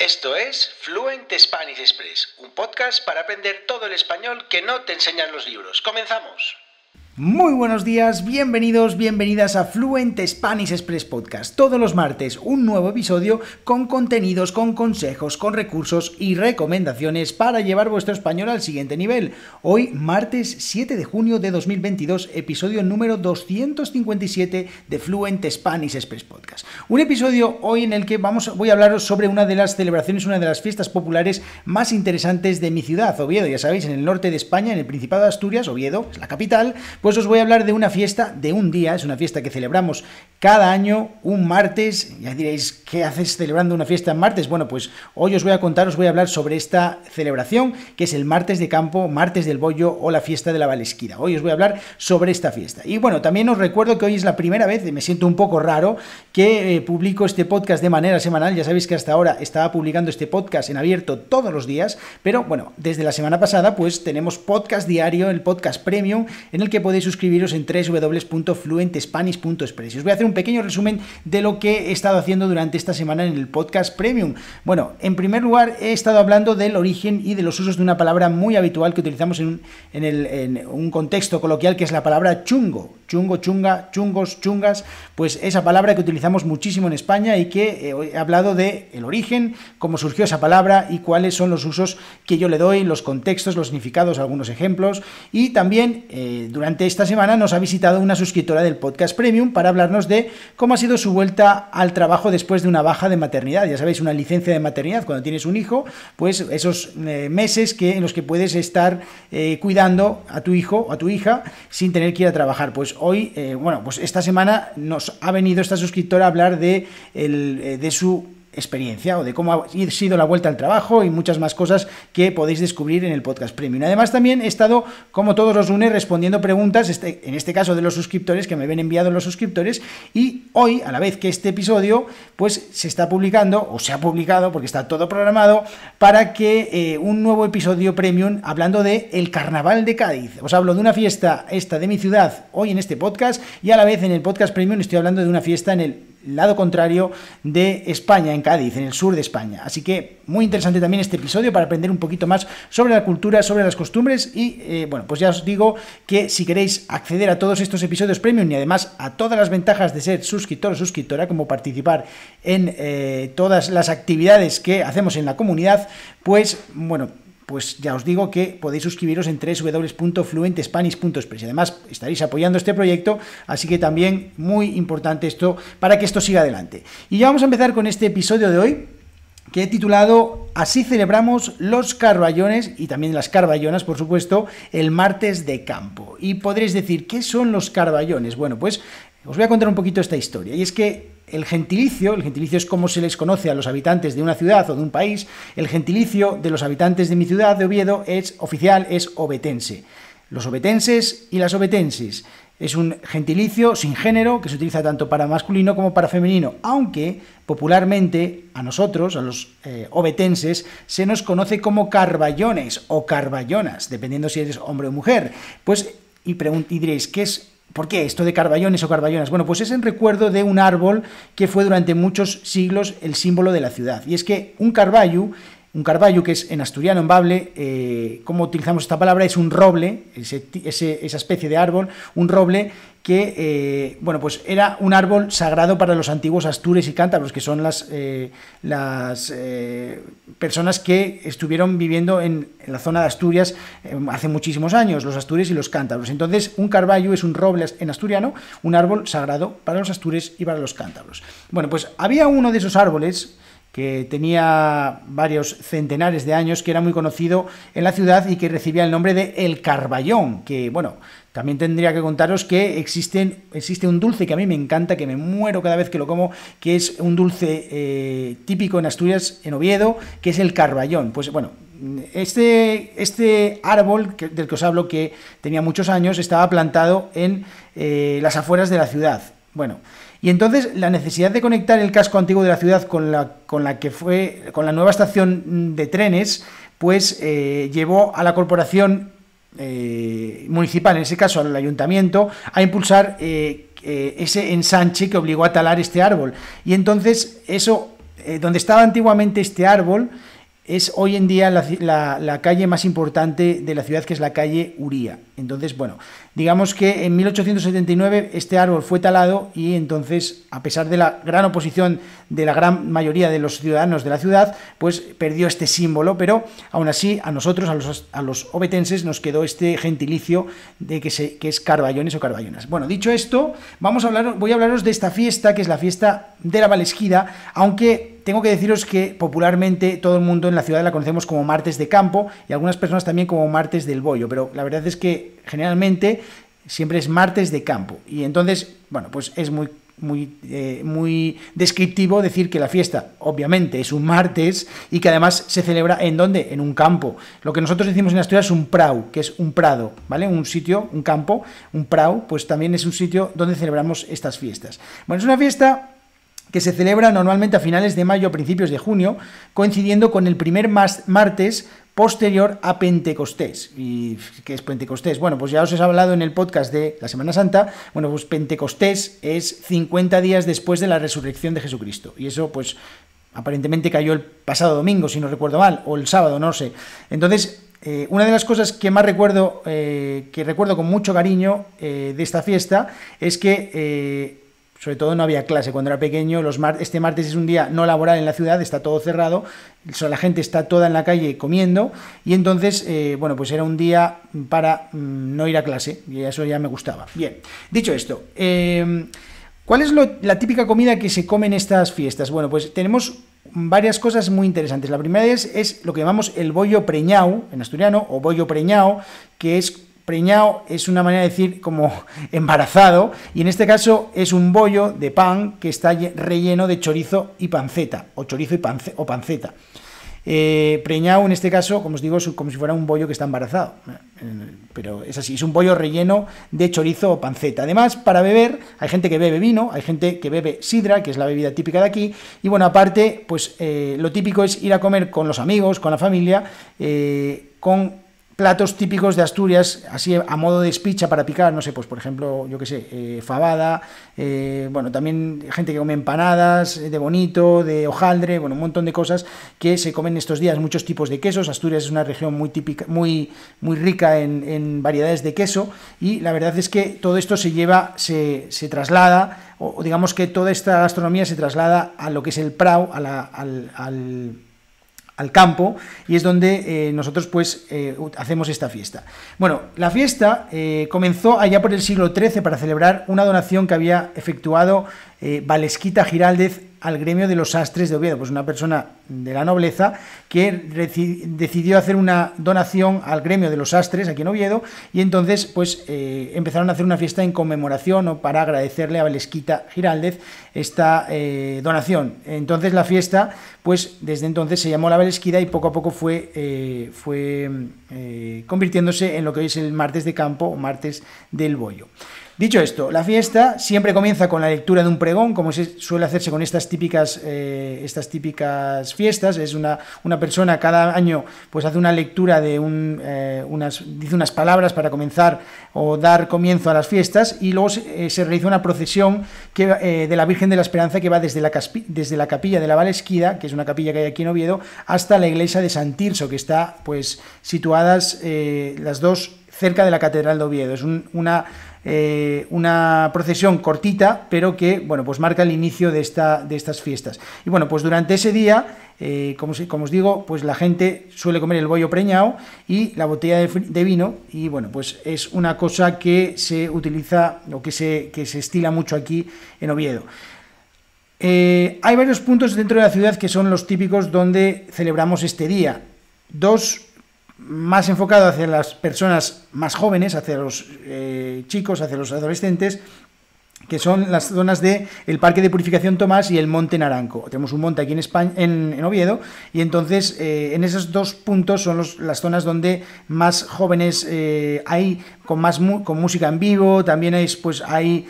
Esto es Fluent Spanish Express, un podcast para aprender todo el español que no te enseñan los libros. ¡Comenzamos! Muy buenos días, bienvenidos, bienvenidas a Fluent Spanish Express Podcast. Todos los martes un nuevo episodio con contenidos, con consejos, con recursos y recomendaciones para llevar vuestro español al siguiente nivel. Hoy, martes 7 de junio de 2022, episodio número 257 de Fluent Spanish Express Podcast. Un episodio hoy en el que vamos, voy a hablaros sobre una de las celebraciones, una de las fiestas populares más interesantes de mi ciudad, Oviedo. Ya sabéis, en el norte de España, en el Principado de Asturias, Oviedo es la capital. Pues pues os voy a hablar de una fiesta de un día, es una fiesta que celebramos cada año, un martes. Ya diréis, ¿qué haces celebrando una fiesta en martes? Bueno, pues hoy os voy a contar, os voy a hablar sobre esta celebración, que es el martes de campo, martes del bollo o la fiesta de la Valesquida. Hoy os voy a hablar sobre esta fiesta. Y bueno, también os recuerdo que hoy es la primera vez, me siento un poco raro, que eh, publico este podcast de manera semanal. Ya sabéis que hasta ahora estaba publicando este podcast en abierto todos los días, pero bueno, desde la semana pasada pues tenemos podcast diario, el podcast premium, en el que podéis suscribiros en www.fluentespanish.es. Os voy a hacer un pequeño resumen de lo que he estado haciendo durante esta semana en el podcast Premium. Bueno, en primer lugar he estado hablando del origen y de los usos de una palabra muy habitual que utilizamos en un, contexto coloquial que es la palabra chungo. Chungo, chunga, chungos, chungas, pues esa palabra que utilizamos muchísimo en España y que eh, he hablado de el origen, cómo surgió esa palabra y cuáles son los usos que yo le doy, los contextos, los significados, algunos ejemplos. Y también eh, durante esta semana nos ha visitado una suscriptora del podcast Premium para hablarnos de cómo ha sido su vuelta al trabajo después de una baja de maternidad. Ya sabéis, una licencia de maternidad cuando tienes un hijo, pues esos eh, meses que, en los que puedes estar eh, cuidando a tu hijo o a tu hija sin tener que ir a trabajar. Pues hoy, eh, bueno, pues esta semana nos ha venido esta suscriptora a hablar de, de su experiencia o de cómo ha sido la vuelta al trabajo y muchas más cosas que podéis descubrir en el podcast premium. Además también he estado, como todos los lunes, respondiendo preguntas, este, en este caso de los suscriptores, que me ven enviado los suscriptores, y hoy, a la vez que este episodio, pues se está publicando, o se ha publicado, porque está todo programado, para que eh, un nuevo episodio premium hablando de el carnaval de Cádiz. Os hablo de una fiesta esta de mi ciudad hoy en este podcast y a la vez en el podcast premium estoy hablando de una fiesta en el lado contrario de España, en Cádiz, en el sur de España. Así que muy interesante también este episodio para aprender un poquito más sobre la cultura, sobre las costumbres y eh, bueno, pues ya os digo que si queréis acceder a todos estos episodios premium y además a todas las ventajas de ser suscriptor o suscriptora, como participar en eh, todas las actividades que hacemos en la comunidad, pues bueno, pues ya os digo que podéis suscribiros en www.fluentespanish.es. Y además estaréis apoyando este proyecto, así que también muy importante esto para que esto siga adelante. Y ya vamos a empezar con este episodio de hoy que he titulado Así celebramos los carballones y también las carballonas, por supuesto, el martes de campo. Y podréis decir, ¿qué son los carballones? Bueno, pues os voy a contar un poquito esta historia. Y es que el gentilicio, el gentilicio es como se les conoce a los habitantes de una ciudad o de un país, el gentilicio de los habitantes de mi ciudad de Oviedo es oficial, es obetense. Los obetenses y las obetenses es un gentilicio sin género que se utiliza tanto para masculino como para femenino, aunque popularmente a nosotros, a los eh, obetenses, se nos conoce como carballones o carballonas, dependiendo si eres hombre o mujer. Pues, y, y diréis, ¿qué es ¿Por qué esto de Carballones o Carballonas? Bueno, pues es en recuerdo de un árbol que fue durante muchos siglos el símbolo de la ciudad. Y es que un carballo un carballo, que es en asturiano, en bable, eh, ¿cómo utilizamos esta palabra? Es un roble, esa especie de árbol, un roble que, eh, bueno, pues era un árbol sagrado para los antiguos astures y cántabros, que son las, eh, las personas que estuvieron viviendo en, la zona de Asturias em, hace muchísimos años, los astures y los cántabros. Entonces, un carballo es un roble en asturiano, un árbol sagrado para los astures y para los cántabros. Bueno, pues había uno de esos árboles, que tenía varios centenares de años, que era muy conocido en la ciudad y que recibía el nombre de El Carballón, que bueno, también tendría que contaros que existen, existe un dulce que a mí me encanta, que me muero cada vez que lo como, que es un dulce eh, típico en Asturias, en Oviedo, que es el Carballón. Pues bueno, este, este, árbol del que os hablo, que tenía muchos años, estaba plantado en eh, las afueras de la ciudad. Bueno, y entonces la necesidad de conectar el casco antiguo de la ciudad con la, con la que fue, con la nueva estación mm, de trenes, pues eh, llevó a la corporación eh, municipal, en ese caso al ayuntamiento, a impulsar eh, ese ensanche que obligó a talar este árbol. Y entonces eso, donde estaba antiguamente este árbol, es hoy en día la, calle más importante de la ciudad, que es la calle Uría. Entonces, bueno, digamos que en 1879 este árbol fue talado y entonces, a pesar de la gran oposición de la gran mayoría de los ciudadanos de la ciudad, pues perdió este símbolo, pero aún así a nosotros, a los, a obetenses, nos quedó este gentilicio de que, se, que es Carballones o Carballonas. Bueno, dicho esto, vamos a hablar, voy a hablaros de esta fiesta, que es la fiesta de la Valesquida, aunque tengo que deciros que popularmente todo el mundo en la ciudad la conocemos como martes de campo y algunas personas también como martes del bollo, pero la verdad es que generalmente siempre es martes de campo y entonces, bueno, pues es muy muy, eh, muy descriptivo decir que la fiesta obviamente es un martes y que además se celebra en dónde? En un campo. Lo que nosotros decimos en Asturias es un prau, que es un prado, ¿vale? Un sitio, un campo, un prau, pues también es un sitio donde celebramos estas fiestas. Bueno, es una fiesta que se celebra normalmente a finales de mayo, o principios de junio, coincidiendo con el primer martes posterior a Pentecostés. ¿Y qué es Pentecostés? Bueno, pues ya os he hablado en el podcast de la Semana Santa. Bueno, pues Pentecostés es 50 días después de la resurrección de Jesucristo. Y eso, pues, aparentemente cayó el pasado domingo, si no recuerdo mal, o el sábado, no sé. Entonces, eh, una de las cosas que más recuerdo, eh, que recuerdo con mucho cariño eh, de esta fiesta, es que sobre todo no había clase cuando era pequeño. Los este martes es un día no laboral en la ciudad, está todo cerrado, la gente está toda en la calle comiendo y entonces, eh, bueno, pues era un día para mm, no ir a clase y eso ya me gustaba. Bien, dicho esto, em, ¿cuál es la típica comida que se come en estas fiestas? Bueno, pues tenemos varias cosas muy interesantes. La primera es, es lo que llamamos el bollo preñao en asturiano o bollo preñao, que es Preñao es una manera de decir como embarazado, y en este caso es un bollo de pan que está relleno de chorizo y panceta, o chorizo y o panceta. Eh, preñado, en este caso, como os digo, es como si fuera un bollo que está embarazado. Pero es así, es un bollo relleno de chorizo o panceta. Además, para beber, hay gente que bebe vino, hay gente que bebe sidra, que es la bebida típica de aquí. Y bueno, aparte, pues eh, lo típico es ir a comer con los amigos, con la familia, eh, con platos típicos de Asturias, así a modo de espicha para picar, no sé, pues por ejemplo, yo qué sé, eh, fabada, eh, bueno, también gente que come empanadas eh, de bonito, de hojaldre, bueno, un montón de cosas que se comen estos días, muchos tipos de quesos. Asturias es una región muy típica, muy, muy rica en, variedades de queso y la verdad es que todo esto se lleva, se, se traslada, o digamos que toda esta gastronomía se traslada a lo que es el prau, al, al al campo y es donde eh, nosotros pues eh, hacemos esta fiesta. Bueno, la fiesta eh, comenzó allá por el siglo XIII para celebrar una donación que había efectuado eh, Valesquita Giraldez al gremio de los sastres de Oviedo, pues una persona de la nobleza que decidió hacer una donación al gremio de los sastres aquí en Oviedo y entonces pues eh, empezaron a hacer una fiesta en conmemoración o para agradecerle a Valesquita Giraldez esta eh, donación. Entonces la fiesta pues desde entonces se llamó la Valesquida y poco a poco fue, fue mm, convirtiéndose en lo que hoy es el martes de campo o martes del bollo. Dicho esto, la fiesta siempre comienza con la lectura de un pregón, como se suele hacerse con estas típicas, eh, estas típicas fiestas. Es una, una, persona cada año pues hace una lectura de eh, unas, dice unas palabras para comenzar o dar comienzo a las fiestas y luego se, eh, realiza una procesión que, de la Virgen de la Esperanza que va desde la, desde la capilla de la Valesquida, que es una capilla que hay aquí en Oviedo, hasta la iglesia de santirso que está pues situadas las dos cerca de la Catedral de Oviedo. Es una eh, una procesión cortita, pero que bueno, pues marca el inicio de, esta, de estas fiestas. Y bueno, pues durante ese día, eh, como, os digo, pues la gente suele comer el bollo preñado y la botella de, vino, y bueno, pues es una cosa que se utiliza o que se, que se estila mucho aquí en Oviedo. Eh, hay varios puntos dentro de la ciudad que son los típicos donde celebramos este día. Dos más enfocado hacia las personas más jóvenes, hacia los eh, chicos, hacia los adolescentes, que son las zonas de el Parque de Purificación Tomás y el Monte Naranco. Tenemos un monte aquí en España, en, Oviedo, y entonces eh, en esos dos puntos son las zonas donde más jóvenes eh, hay con más con música en vivo, también pues hay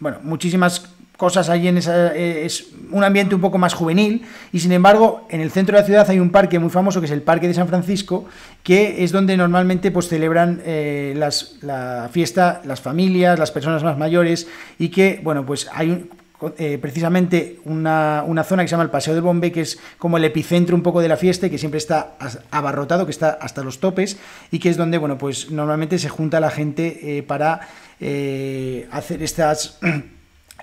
bueno, muchísimas cosas allí en esa, eh, es un ambiente un poco más juvenil y sin embargo en el centro de la ciudad hay un parque muy famoso que es el Parque de San Francisco que es donde normalmente pues celebran eh, las, la fiesta las familias, las personas más mayores y que bueno pues hay eh, precisamente una, zona que se llama el Paseo del Bombe que es como el epicentro un poco de la fiesta y que siempre está abarrotado, que está hasta los topes y que es donde, bueno, pues normalmente se junta la gente para hacer estas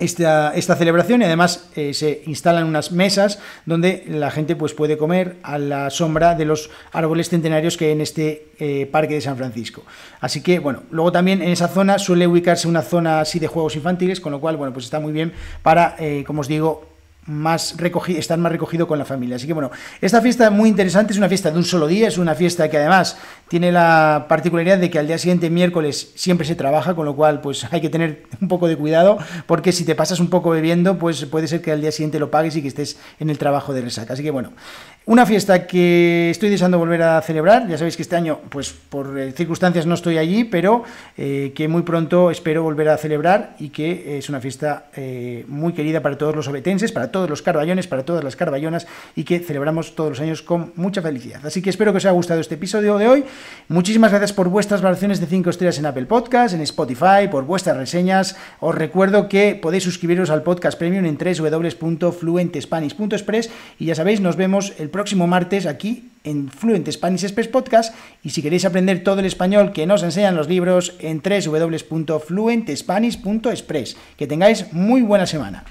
esta, celebración y además eh, se instalan unas mesas donde la gente pues, puede comer a la sombra de los árboles centenarios que hay en este eh, parque de San Francisco. Así que, bueno, luego también en esa zona suele ubicarse una zona así de juegos infantiles, con lo cual, bueno, pues está muy bien para, eh, como os digo, más recogido, estar más recogido con la familia. Así que bueno, esta fiesta es muy interesante, es una fiesta de un solo día, es una fiesta que además tiene la particularidad de que al día siguiente, miércoles, siempre se trabaja, con lo cual pues hay que tener un poco de cuidado, porque si te pasas un poco bebiendo, pues puede ser que al día siguiente lo pagues y que estés en el trabajo de resaca. Así que bueno, una fiesta que estoy deseando volver a celebrar. Ya sabéis que este año, pues por eh, circunstancias no estoy allí, pero eh, que muy pronto espero volver a celebrar y que es una fiesta eh, muy querida para todos los obetenses, para todos los carballones, para todas las carballonas y que celebramos todos los años con mucha felicidad. Así que espero que os haya gustado este episodio de hoy. Muchísimas gracias por vuestras valoraciones de 5 estrellas en Apple Podcast, en Spotify, por vuestras reseñas. Os recuerdo que podéis suscribiros al podcast premium en www.fluentespanish.express y ya sabéis, nos vemos el próximo próximo martes aquí en Fluent Spanish Express Podcast y si queréis aprender todo el español que nos enseñan los libros en www.fluentespanish.express. Que tengáis muy buena semana.